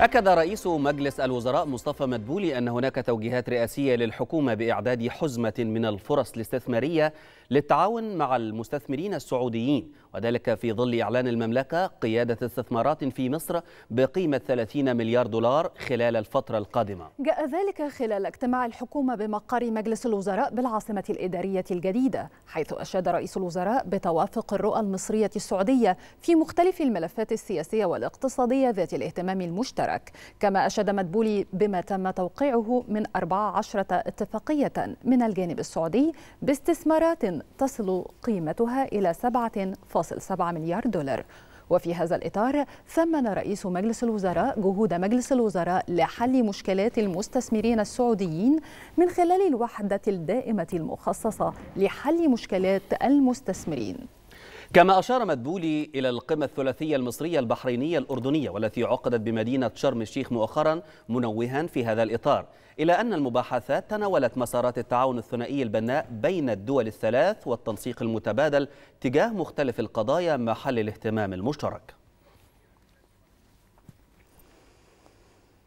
أكد رئيس مجلس الوزراء مصطفى مدبولي أن هناك توجيهات رئاسية للحكومة بإعداد حزمة من الفرص الاستثمارية للتعاون مع المستثمرين السعوديين وذلك في ظل إعلان المملكة قيادة استثمارات في مصر بقيمة 30 مليار دولار خلال الفترة القادمة جاء ذلك خلال اجتماع الحكومة بمقر مجلس الوزراء بالعاصمة الإدارية الجديدة حيث أشاد رئيس الوزراء بتوافق الرؤى المصرية السعودية في مختلف الملفات السياسية والاقتصادية ذات الاهتمام المشترك المشترك كما أشاد مدبولي بما تم توقيعه من 14 اتفاقية من الجانب السعودي باستثمارات تصل قيمتها إلى 7.7 مليار دولار وفي هذا الإطار ثمن رئيس مجلس الوزراء جهود مجلس الوزراء لحل مشكلات المستثمرين السعوديين من خلال الوحدة الدائمة المخصصة لحل مشكلات المستثمرين كما أشار مدبولي إلى القمة الثلاثية المصرية البحرينية الأردنية والتي عقدت بمدينة شرم الشيخ مؤخرا منوها في هذا الإطار إلى أن المباحثات تناولت مسارات التعاون الثنائي البناء بين الدول الثلاث والتنسيق المتبادل تجاه مختلف القضايا محل الاهتمام المشترك